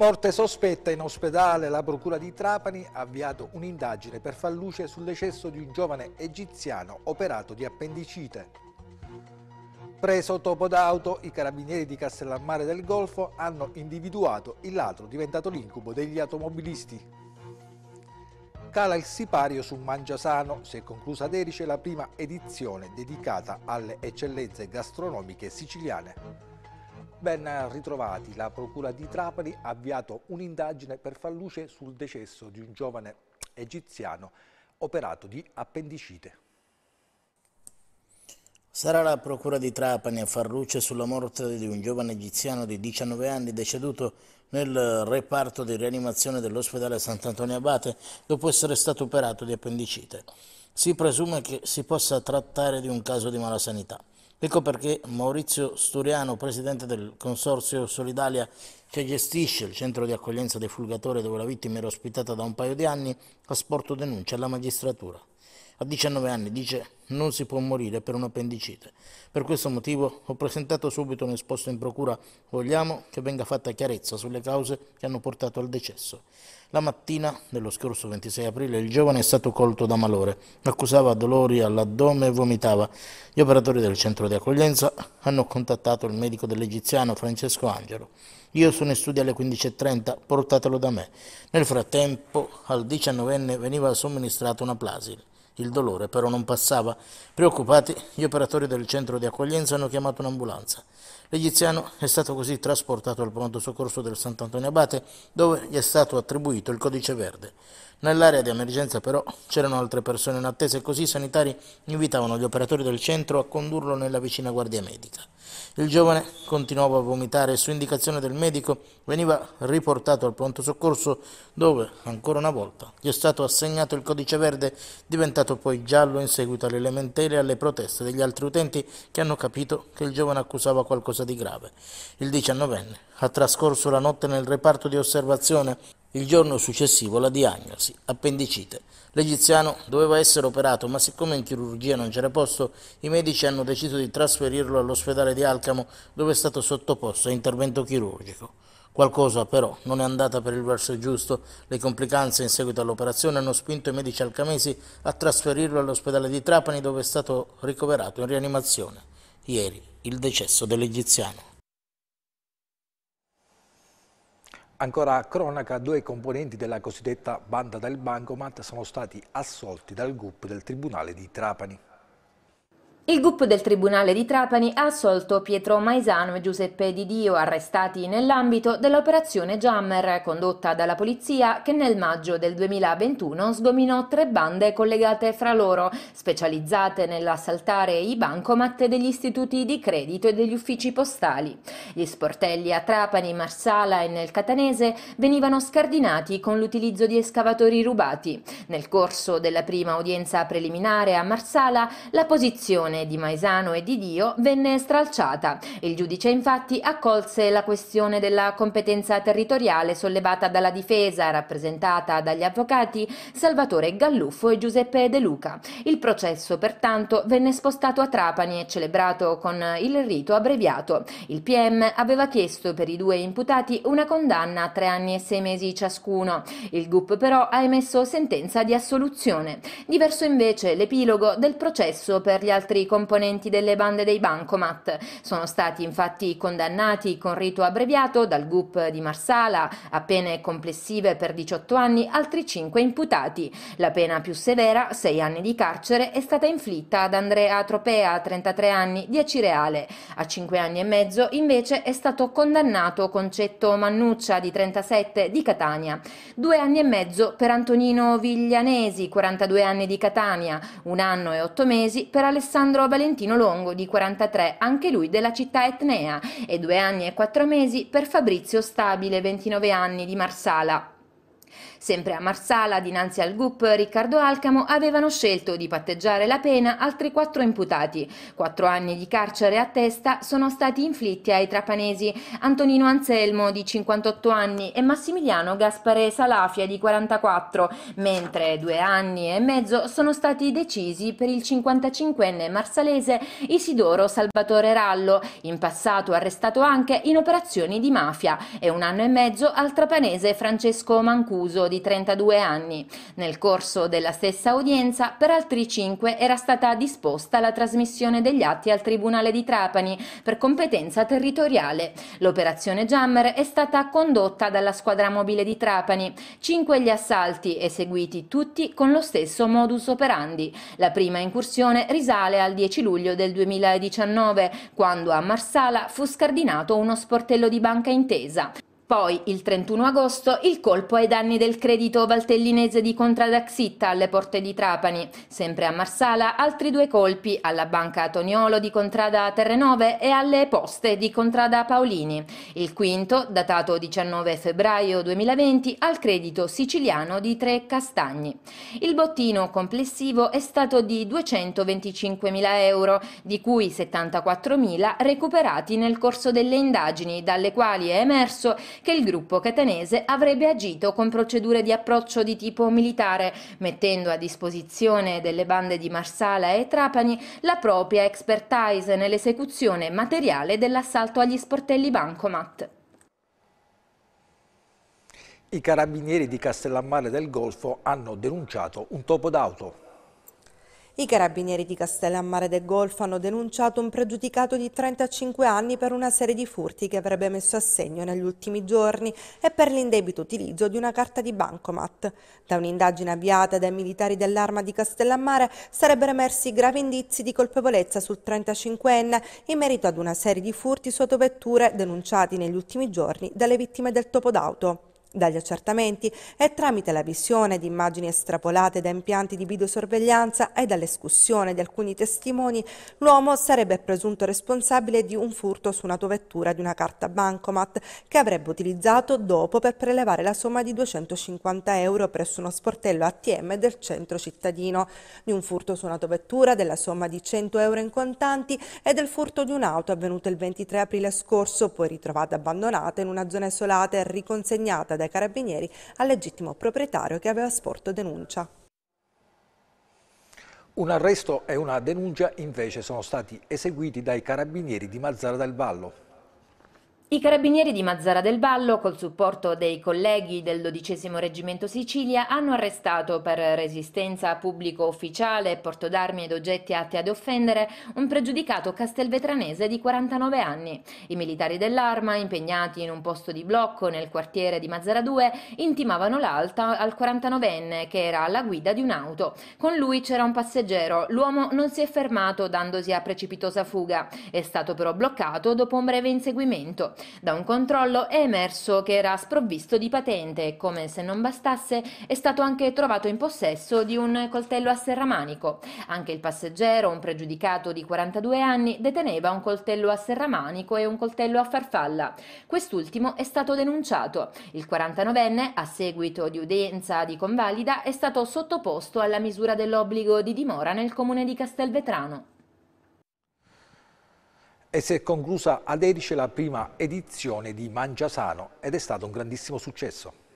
Morte sospetta in ospedale, la procura di Trapani ha avviato un'indagine per far luce sull'ecesso di un giovane egiziano operato di appendicite. Preso topo d'auto, i carabinieri di Castellammare del Golfo hanno individuato il ladro diventato l'incubo degli automobilisti. Cala il sipario su Mangiasano, si è conclusa ad Erice la prima edizione dedicata alle eccellenze gastronomiche siciliane. Ben ritrovati, la Procura di Trapani ha avviato un'indagine per far luce sul decesso di un giovane egiziano operato di appendicite. Sarà la Procura di Trapani a far luce sulla morte di un giovane egiziano di 19 anni deceduto nel reparto di rianimazione dell'ospedale Sant'Antonio Abate dopo essere stato operato di appendicite. Si presume che si possa trattare di un caso di malasanità. sanità. Ecco perché Maurizio Sturiano, presidente del consorzio Solidalia che gestisce il centro di accoglienza dei Fulgatori dove la vittima era ospitata da un paio di anni, ha sporto denuncia alla magistratura. A 19 anni dice non si può morire per un appendicite. Per questo motivo ho presentato subito un esposto in procura. Vogliamo che venga fatta chiarezza sulle cause che hanno portato al decesso. La mattina dello scorso 26 aprile il giovane è stato colto da malore. Accusava dolori all'addome e vomitava. Gli operatori del centro di accoglienza hanno contattato il medico dell'egiziano Francesco Angelo. Io sono in studio alle 15.30, portatelo da me. Nel frattempo al 19enne veniva somministrato una plasile. Il dolore però non passava. Preoccupati, gli operatori del centro di accoglienza hanno chiamato un'ambulanza. L'egiziano è stato così trasportato al pronto soccorso del Sant'Antonio Abate, dove gli è stato attribuito il codice verde. Nell'area di emergenza però c'erano altre persone in attesa e così i sanitari invitavano gli operatori del centro a condurlo nella vicina guardia medica. Il giovane continuava a vomitare e su indicazione del medico veniva riportato al pronto soccorso dove, ancora una volta, gli è stato assegnato il codice verde diventato poi giallo in seguito alle lamentele e alle proteste degli altri utenti che hanno capito che il giovane accusava qualcosa di grave. Il 19enne ha trascorso la notte nel reparto di osservazione il giorno successivo la diagnosi, appendicite. L'egiziano doveva essere operato, ma siccome in chirurgia non c'era posto, i medici hanno deciso di trasferirlo all'ospedale di Alcamo, dove è stato sottoposto a intervento chirurgico. Qualcosa però non è andata per il verso giusto, le complicanze in seguito all'operazione hanno spinto i medici alcamesi a trasferirlo all'ospedale di Trapani dove è stato ricoverato in rianimazione. Ieri il decesso dell'egiziano. Ancora a cronaca, due componenti della cosiddetta banda del bancomat sono stati assolti dal GUP del Tribunale di Trapani. Il gruppo del Tribunale di Trapani ha assolto Pietro Maisano e Giuseppe Di Dio arrestati nell'ambito dell'operazione Jammer condotta dalla polizia che nel maggio del 2021 sgominò tre bande collegate fra loro, specializzate nell'assaltare i bancomat degli istituti di credito e degli uffici postali. Gli sportelli a Trapani, Marsala e nel Catanese venivano scardinati con l'utilizzo di escavatori rubati. Nel corso della prima udienza preliminare a Marsala la posizione di Maisano e di Dio venne stralciata. Il giudice infatti accolse la questione della competenza territoriale sollevata dalla difesa, rappresentata dagli avvocati Salvatore Galluffo e Giuseppe De Luca. Il processo pertanto venne spostato a Trapani e celebrato con il rito abbreviato. Il PM aveva chiesto per i due imputati una condanna a tre anni e sei mesi ciascuno. Il GUP però ha emesso sentenza di assoluzione. Diverso invece l'epilogo del processo per gli altri altri componenti delle bande dei Bancomat. Sono stati infatti condannati con rito abbreviato dal GUP di Marsala a pene complessive per 18 anni altri 5 imputati. La pena più severa, 6 anni di carcere, è stata inflitta ad Andrea Tropea, 33 anni, 10 reale. A 5 anni e mezzo invece è stato condannato Concetto Mannuccia di 37 di Catania. Due anni e mezzo per Antonino Viglianesi, 42 anni di Catania, un anno e otto mesi per Alessandro Alessandro Valentino Longo, di 43, anche lui della città etnea, e due anni e quattro mesi per Fabrizio Stabile, 29 anni, di Marsala. Sempre a Marsala, dinanzi al GUP, Riccardo Alcamo avevano scelto di patteggiare la pena altri quattro imputati. Quattro anni di carcere a testa sono stati inflitti ai trapanesi Antonino Anselmo di 58 anni e Massimiliano Gaspare Salafia di 44, mentre due anni e mezzo sono stati decisi per il 55enne marsalese Isidoro Salvatore Rallo, in passato arrestato anche in operazioni di mafia, e un anno e mezzo al trapanese Francesco Mancuso di 32 anni. Nel corso della stessa udienza, per altri 5 era stata disposta la trasmissione degli atti al Tribunale di Trapani per competenza territoriale. L'operazione Jammer è stata condotta dalla squadra mobile di Trapani. Cinque gli assalti eseguiti tutti con lo stesso modus operandi. La prima incursione risale al 10 luglio del 2019, quando a Marsala fu scardinato uno sportello di Banca Intesa. Poi, il 31 agosto, il colpo ai danni del credito valtellinese di Contradaxitta alle porte di Trapani. Sempre a Marsala, altri due colpi alla banca Toniolo di Contrada Terrenove e alle poste di Contrada Paolini. Il quinto, datato 19 febbraio 2020, al credito siciliano di Tre Castagni. Il bottino complessivo è stato di 225.000 euro, di cui 74.000 recuperati nel corso delle indagini, dalle quali è emerso che il gruppo catanese avrebbe agito con procedure di approccio di tipo militare, mettendo a disposizione delle bande di Marsala e Trapani la propria expertise nell'esecuzione materiale dell'assalto agli sportelli Bancomat. I carabinieri di Castellammare del Golfo hanno denunciato un topo d'auto. I carabinieri di Castellammare del Golfo hanno denunciato un pregiudicato di 35 anni per una serie di furti che avrebbe messo a segno negli ultimi giorni e per l'indebito utilizzo di una carta di bancomat. Da un'indagine avviata dai militari dell'arma di Castellammare sarebbero emersi gravi indizi di colpevolezza sul 35enne in merito ad una serie di furti sotto vetture denunciati negli ultimi giorni dalle vittime del topo d'auto. Dagli accertamenti e tramite la visione di immagini estrapolate da impianti di videosorveglianza e dall'escussione di alcuni testimoni, l'uomo sarebbe presunto responsabile di un furto su un'autovettura di una carta bancomat che avrebbe utilizzato dopo per prelevare la somma di 250 euro presso uno sportello ATM del centro cittadino, di un furto su un'autovettura della somma di 100 euro in contanti e del furto di un'auto avvenuto il 23 aprile scorso, poi ritrovata abbandonata in una zona isolata e riconsegnata dai carabinieri al legittimo proprietario che aveva sporto denuncia. Un arresto e una denuncia invece sono stati eseguiti dai carabinieri di Mazzara del Vallo. I carabinieri di Mazzara del Vallo, col supporto dei colleghi del XII Reggimento Sicilia, hanno arrestato per resistenza a pubblico ufficiale, porto d'armi ed oggetti atti ad offendere un pregiudicato castelvetranese di 49 anni. I militari dell'arma, impegnati in un posto di blocco nel quartiere di Mazzara 2, intimavano l'alta al 49enne che era alla guida di un'auto. Con lui c'era un passeggero. L'uomo non si è fermato dandosi a precipitosa fuga. È stato però bloccato dopo un breve inseguimento. Da un controllo è emerso che era sprovvisto di patente e come se non bastasse è stato anche trovato in possesso di un coltello a serramanico. Anche il passeggero, un pregiudicato di 42 anni, deteneva un coltello a serramanico e un coltello a farfalla. Quest'ultimo è stato denunciato. Il 49enne, a seguito di udienza di convalida, è stato sottoposto alla misura dell'obbligo di dimora nel comune di Castelvetrano e si è conclusa ad Erice la prima edizione di Mangiasano ed è stato un grandissimo successo.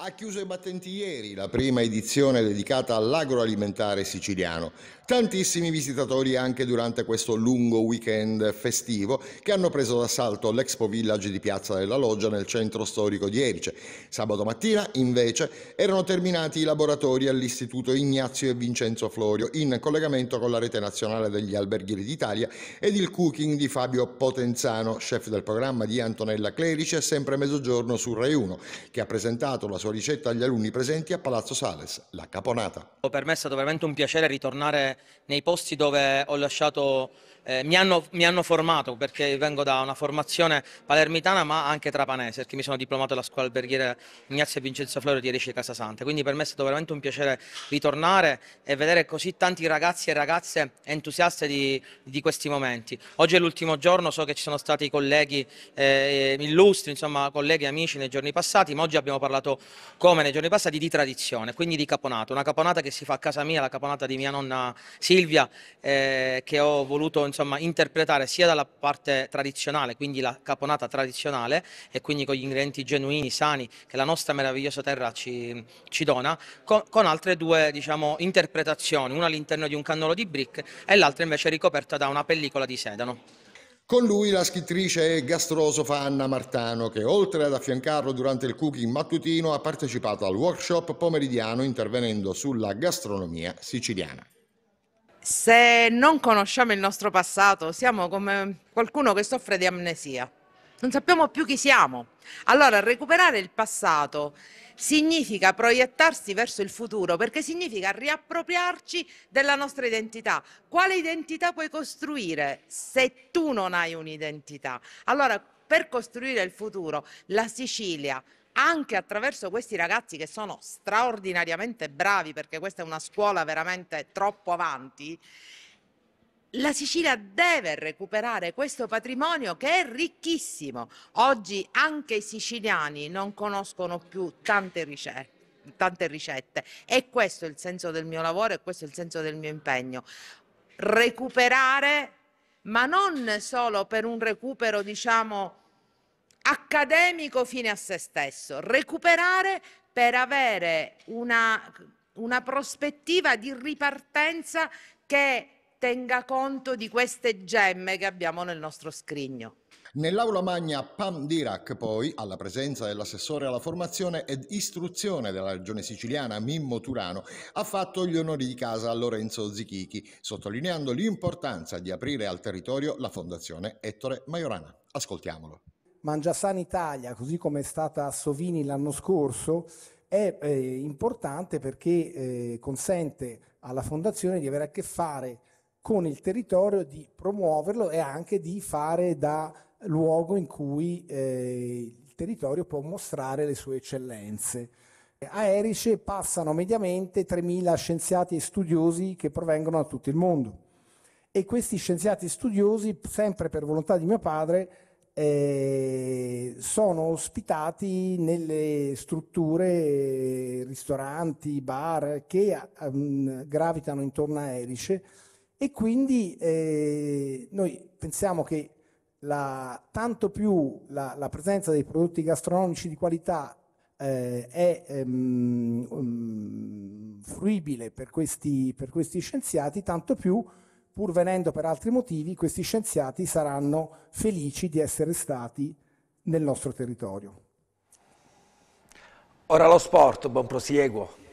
Ha chiuso i battenti ieri la prima edizione dedicata all'agroalimentare siciliano. Tantissimi visitatori anche durante questo lungo weekend festivo che hanno preso d'assalto l'expo village di Piazza della Loggia nel centro storico di Erice. Sabato mattina, invece, erano terminati i laboratori all'Istituto Ignazio e Vincenzo Florio in collegamento con la rete nazionale degli alberghieri d'Italia ed il cooking di Fabio Potenzano, chef del programma di Antonella Clerici, sempre a mezzogiorno su Rai 1, che ha presentato la sua sua ricetta agli alunni presenti a Palazzo Sales, la Caponata. Per me è stato veramente un piacere ritornare nei posti dove ho lasciato eh, mi, hanno, mi, hanno, formato perché vengo da una formazione palermitana ma anche trapanese perché mi sono diplomato alla scuola alberghiera Ignazio e Vincenzo Florio di Arice Casasante quindi per me è stato veramente un piacere ritornare e vedere così tanti ragazzi e ragazze entusiaste di, di questi momenti oggi è l'ultimo giorno so che ci sono stati colleghi eh, illustri insomma colleghi e amici nei giorni passati ma oggi abbiamo parlato come nei giorni passati di tradizione quindi di caponata una caponata che si fa a casa mia la caponata di mia nonna Silvia eh, che ho voluto insomma, insomma, interpretare sia dalla parte tradizionale, quindi la caponata tradizionale e quindi con gli ingredienti genuini, sani che la nostra meravigliosa terra ci, ci dona, con, con, altre due diciamo, interpretazioni, una all'interno di un cannolo di brick e l'altra invece ricoperta da una pellicola di sedano. Con lui la scrittrice e gastrosofa Anna Martano, che oltre ad affiancarlo durante il cooking mattutino ha partecipato al workshop pomeridiano intervenendo sulla gastronomia siciliana. Se non conosciamo il nostro passato, siamo come qualcuno che soffre di amnesia. Non sappiamo più chi siamo. Allora, recuperare il passato significa proiettarsi verso il futuro, perché significa riappropriarci della nostra identità. Quale identità puoi costruire se tu non hai un'identità? Allora, per costruire il futuro, la Sicilia, anche attraverso questi ragazzi che sono straordinariamente bravi, perché questa è una scuola veramente troppo avanti, la Sicilia deve recuperare questo patrimonio che è ricchissimo. Oggi anche i siciliani non conoscono più tante ricette tante ricette e questo è il senso del mio lavoro e questo è il senso del mio impegno recuperare ma non solo per un recupero diciamo accademico fine a se stesso, recuperare per avere una, una prospettiva di ripartenza che tenga conto di queste gemme che abbiamo nel nostro scrigno. Nell'aula magna PAM Dirac, poi, alla presenza dell'assessore alla formazione ed istruzione della regione siciliana Mimmo Turano, ha fatto gli onori di casa a Lorenzo Zichichi, sottolineando l'importanza di aprire al territorio la fondazione Ettore Majorana. Ascoltiamolo. Mangiasana Italia, così come è stata a Sovini l'anno scorso, è eh, importante perché eh, consente alla fondazione di avere a che fare con il territorio, di promuoverlo e anche di fare da luogo in cui eh, il territorio può mostrare le sue eccellenze. A Erice passano mediamente 3.000 scienziati e studiosi che provengono da tutto il mondo e questi scienziati e studiosi, sempre per volontà di mio padre, eh, sono ospitati nelle strutture, eh, ristoranti, bar che um, gravitano intorno a Erice e quindi eh, noi pensiamo che la, tanto più la, la, presenza dei prodotti gastronomici di qualità eh, è ehm, um, fruibile per questi, per questi scienziati, tanto più pur venendo per altri motivi, questi scienziati saranno felici di essere stati nel nostro territorio. Ora lo sport, buon prosieguo.